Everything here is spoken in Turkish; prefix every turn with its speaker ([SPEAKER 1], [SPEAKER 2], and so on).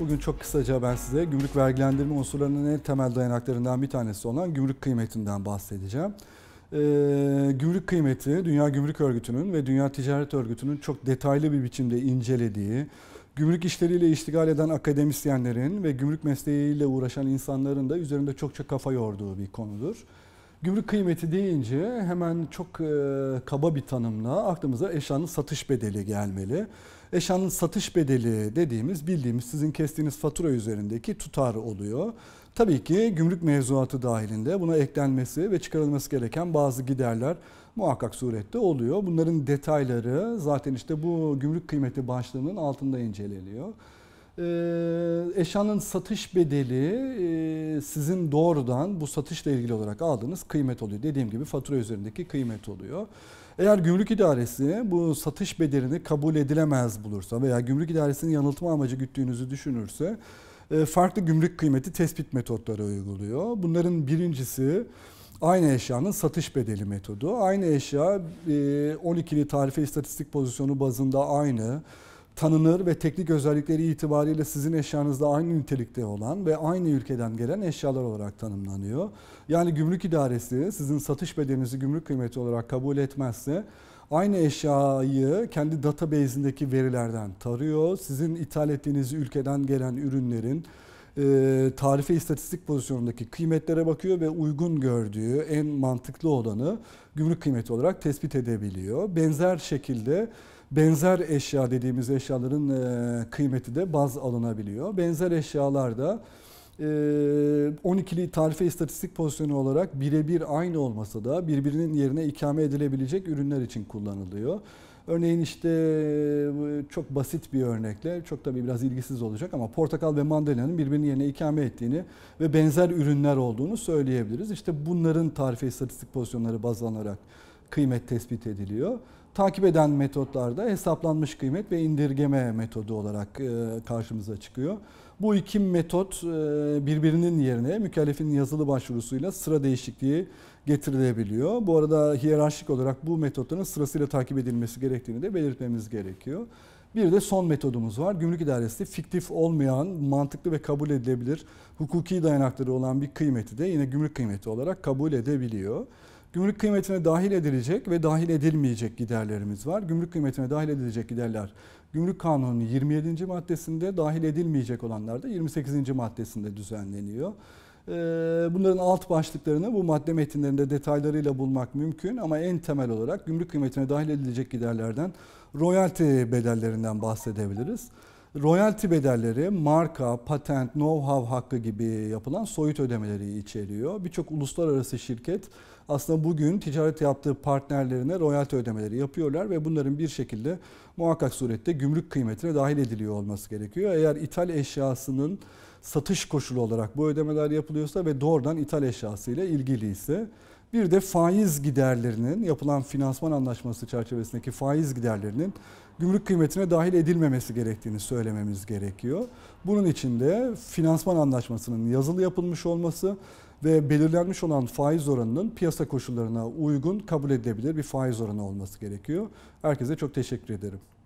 [SPEAKER 1] Bugün çok kısaca ben size gümrük vergilendirme unsurlarının en temel dayanaklarından bir tanesi olan gümrük kıymetinden bahsedeceğim. Ee, gümrük kıymeti Dünya Gümrük Örgütü'nün ve Dünya Ticaret Örgütü'nün çok detaylı bir biçimde incelediği, gümrük işleriyle iştigal eden akademisyenlerin ve gümrük mesleğiyle uğraşan insanların da üzerinde çokça kafa yorduğu bir konudur. Gümrük kıymeti deyince hemen çok e, kaba bir tanımla aklımıza eşyanın satış bedeli gelmeli. Eşyanın satış bedeli dediğimiz bildiğimiz sizin kestiğiniz fatura üzerindeki tutar oluyor. Tabii ki gümrük mevzuatı dahilinde buna eklenmesi ve çıkarılması gereken bazı giderler muhakkak surette oluyor. Bunların detayları zaten işte bu gümrük kıymeti başlığının altında inceleniyor. Ee, eşyanın satış bedeli e, sizin doğrudan bu satışla ilgili olarak aldığınız kıymet oluyor. Dediğim gibi fatura üzerindeki kıymet oluyor. Eğer gümrük idaresi bu satış bedelini kabul edilemez bulursa veya gümrük idaresinin yanıltma amacı güttüğünüzü düşünürse e, farklı gümrük kıymeti tespit metotları uyguluyor. Bunların birincisi aynı eşyanın satış bedeli metodu. Aynı eşya 12'li e, tarife istatistik pozisyonu bazında aynı tanınır ve teknik özellikleri itibariyle sizin eşyanızda aynı nitelikte olan ve aynı ülkeden gelen eşyalar olarak tanımlanıyor. Yani gümrük idaresi sizin satış bedelinizi gümrük kıymeti olarak kabul etmezse aynı eşyayı kendi database'indeki verilerden tarıyor. Sizin ithal ettiğiniz ülkeden gelen ürünlerin e, tarife istatistik pozisyonundaki kıymetlere bakıyor ve uygun gördüğü en mantıklı olanı gümrük kıymeti olarak tespit edebiliyor. Benzer şekilde benzer eşya dediğimiz eşyaların e, kıymeti de baz alınabiliyor. Benzer eşyalarda da 12'li ee, tarife istatistik pozisyonu olarak birebir aynı olmasa da birbirinin yerine ikame edilebilecek ürünler için kullanılıyor. Örneğin işte çok basit bir örnekle, çok tabi biraz ilgisiz olacak ama portakal ve mandalina'nın birbirinin yerine ikame ettiğini ve benzer ürünler olduğunu söyleyebiliriz. İşte bunların tarife istatistik pozisyonları baz alınarak kıymet tespit ediliyor. Takip eden metotlarda hesaplanmış kıymet ve indirgeme metodu olarak e, karşımıza çıkıyor. Bu iki metot e, birbirinin yerine mükellefin yazılı başvurusuyla sıra değişikliği getirilebiliyor. Bu arada hiyerarşik olarak bu metotların sırasıyla takip edilmesi gerektiğini de belirtmemiz gerekiyor. Bir de son metodumuz var. Gümrük İdaresi fiktif olmayan, mantıklı ve kabul edilebilir hukuki dayanakları olan bir kıymeti de yine gümrük kıymeti olarak kabul edebiliyor. Gümrük kıymetine dahil edilecek ve dahil edilmeyecek giderlerimiz var. Gümrük kıymetine dahil edilecek giderler Gümrük kanunu 27. maddesinde dahil edilmeyecek olanlar da 28. maddesinde düzenleniyor. Ee, bunların alt başlıklarını bu madde metinlerinde detaylarıyla bulmak mümkün ama en temel olarak gümrük kıymetine dahil edilecek giderlerden royalti bedellerinden bahsedebiliriz. Royalty bedelleri marka, patent, know-how hakkı gibi yapılan soyut ödemeleri içeriyor. Birçok uluslararası şirket aslında bugün ticaret yaptığı partnerlerine royalti ödemeleri yapıyorlar ve bunların bir şekilde muhakkak surette gümrük kıymetine dahil ediliyor olması gerekiyor. Eğer ithal eşyasının satış koşulu olarak bu ödemeler yapılıyorsa ve doğrudan ithal eşyası ile ilgili ise bir de faiz giderlerinin yapılan finansman anlaşması çerçevesindeki faiz giderlerinin gümrük kıymetine dahil edilmemesi gerektiğini söylememiz gerekiyor. Bunun için de finansman anlaşmasının yazılı yapılmış olması ve belirlenmiş olan faiz oranının piyasa koşullarına uygun kabul edilebilir bir faiz oranı olması gerekiyor. Herkese çok teşekkür ederim.